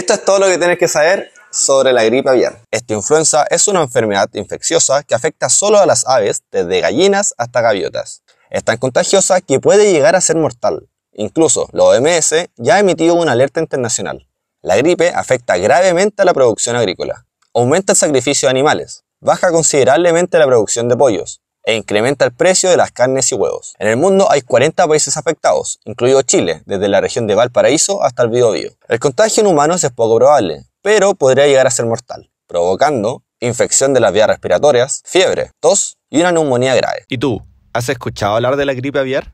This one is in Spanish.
Esto es todo lo que tienes que saber sobre la gripe aviar. Esta influenza es una enfermedad infecciosa que afecta solo a las aves, desde gallinas hasta gaviotas. Es tan contagiosa que puede llegar a ser mortal. Incluso la OMS ya ha emitido una alerta internacional. La gripe afecta gravemente a la producción agrícola, aumenta el sacrificio de animales, baja considerablemente la producción de pollos, e incrementa el precio de las carnes y huevos. En el mundo hay 40 países afectados, incluido Chile, desde la región de Valparaíso hasta el Biobío. El contagio en humanos es poco probable, pero podría llegar a ser mortal, provocando infección de las vías respiratorias, fiebre, tos y una neumonía grave. ¿Y tú? ¿Has escuchado hablar de la gripe aviar?